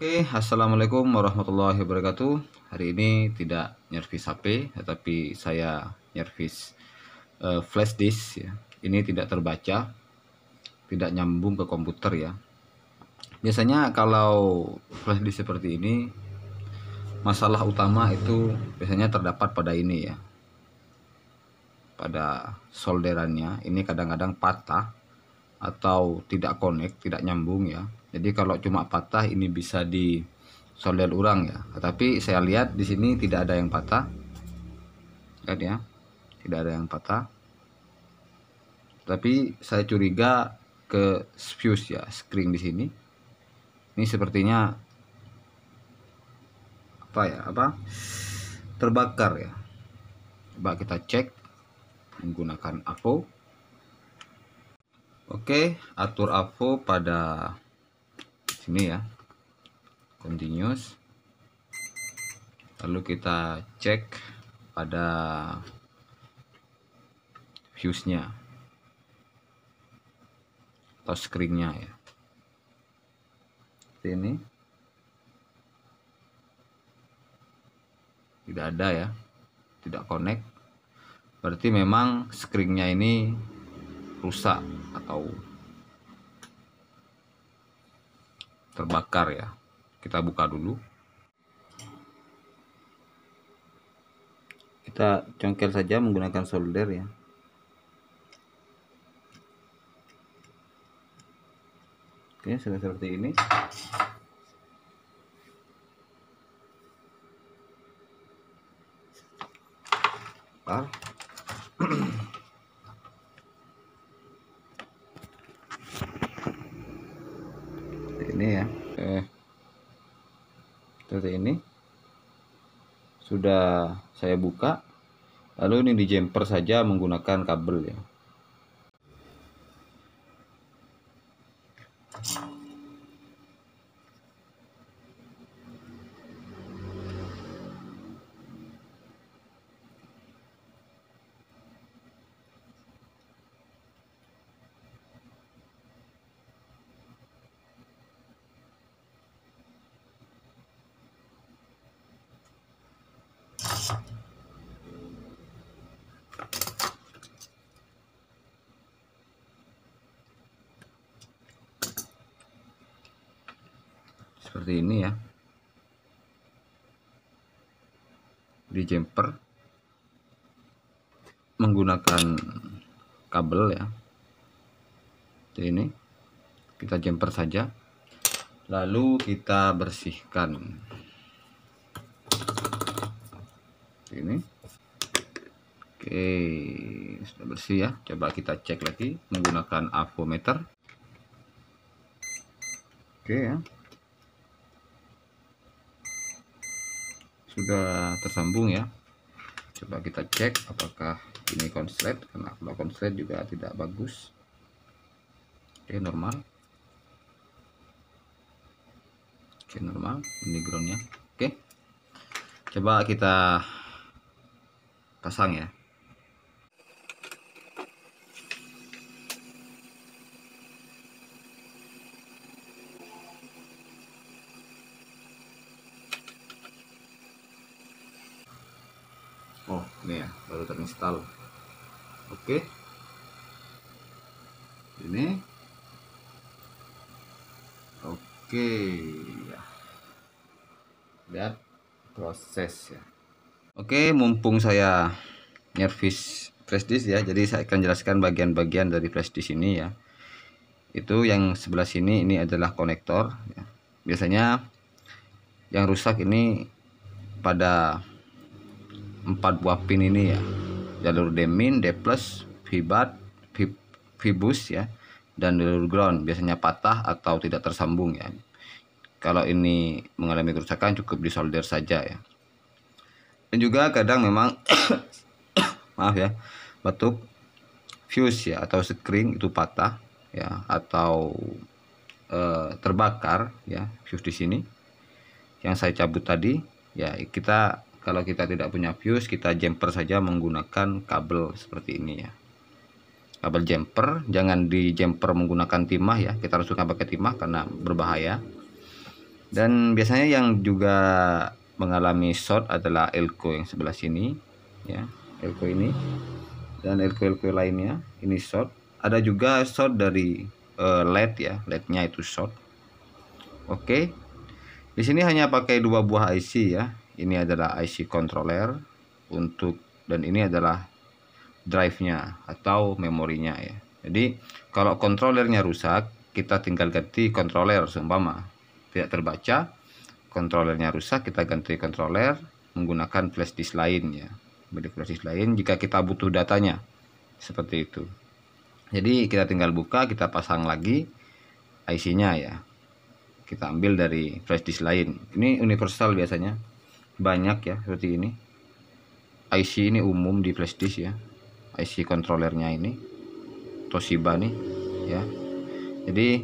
Oke, assalamualaikum warahmatullahi wabarakatuh. Hari ini tidak nyervis HP, tetapi saya nyervis uh, flash disk. Ya. Ini tidak terbaca, tidak nyambung ke komputer ya. Biasanya kalau flash disk seperti ini, masalah utama itu biasanya terdapat pada ini ya, pada solderannya. Ini kadang-kadang patah atau tidak connect, tidak nyambung ya jadi kalau cuma patah ini bisa di solder ulang ya. Tapi saya lihat di sini tidak ada yang patah. Lihat ya. Tidak ada yang patah. Tapi saya curiga ke fuse ya, screen di sini. Ini sepertinya apa ya? Apa? Terbakar ya. Coba kita cek menggunakan AVO. Oke, atur AVO pada sini ya continuous lalu kita cek pada nya atau screen nya ya seperti ini tidak ada ya tidak connect berarti memang screen nya ini rusak atau terbakar ya kita buka dulu kita congkel saja menggunakan solder ya oke sudah seperti ini Ah? seperti ini sudah saya buka lalu ini di jumper saja menggunakan kabel ya seperti ini ya di jumper menggunakan kabel ya seperti ini kita jumper saja lalu kita bersihkan ini oke sudah bersih ya coba kita cek lagi menggunakan avometer oke ya sudah tersambung ya coba kita cek apakah ini konslet karena kalau konslet juga tidak bagus oke normal oke normal ini groundnya oke coba kita pasang ya oh ini ya baru terinstall oke ini oke ya lihat proses ya oke mumpung saya nyervis disk ya jadi saya akan jelaskan bagian-bagian dari flash disk ini ya itu yang sebelah sini ini adalah konektor ya. biasanya yang rusak ini pada empat buah pin ini ya jalur demin D plus fibat fibus ya dan jalur ground biasanya patah atau tidak tersambung ya kalau ini mengalami kerusakan cukup disolder saja ya dan juga kadang memang maaf ya batuk fuse ya atau screen itu patah ya atau e, terbakar ya fuse di sini yang saya cabut tadi ya kita kalau kita tidak punya fuse kita jumper saja menggunakan kabel seperti ini ya kabel jumper jangan di jumper menggunakan timah ya kita harus suka pakai timah karena berbahaya dan biasanya yang juga mengalami short adalah elko yang sebelah sini ya elko ini dan elko-elko lainnya ini short ada juga short dari uh, led ya lednya itu short oke okay. di sini hanya pakai dua buah IC ya ini adalah IC controller untuk dan ini adalah drive-nya atau memorinya ya. Jadi kalau kontrolernya rusak, kita tinggal ganti controller seumpama tidak terbaca, kontrolernya rusak, kita ganti controller menggunakan flash disk lain ya. Beli flash disk lain jika kita butuh datanya. Seperti itu. Jadi kita tinggal buka, kita pasang lagi IC-nya ya. Kita ambil dari flash disk lain. Ini universal biasanya banyak ya seperti ini IC ini umum di flash disk ya IC kontrolernya ini Toshiba nih ya jadi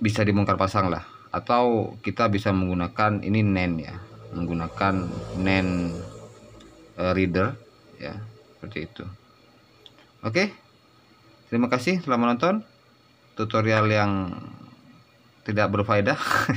bisa dibongkar pasang lah atau kita bisa menggunakan ini NAND ya menggunakan NAND eh, reader ya seperti itu oke terima kasih telah menonton tutorial yang tidak berfaedah